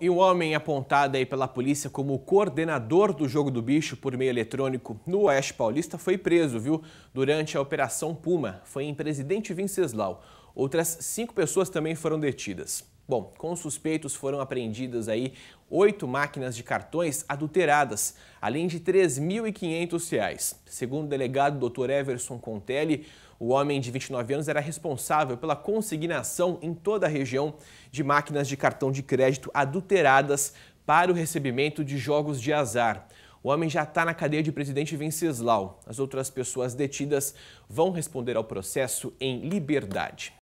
E um homem apontado aí pela polícia como o coordenador do jogo do bicho por meio eletrônico no Oeste Paulista foi preso, viu? Durante a Operação Puma, foi em Presidente Venceslau. Outras cinco pessoas também foram detidas. Bom, com os suspeitos foram apreendidas aí oito máquinas de cartões adulteradas, além de R$ 3.500. Segundo o delegado Dr. Everson Contelli, o homem de 29 anos era responsável pela consignação em toda a região de máquinas de cartão de crédito adulteradas para o recebimento de jogos de azar. O homem já está na cadeia de presidente Venceslau. As outras pessoas detidas vão responder ao processo em liberdade.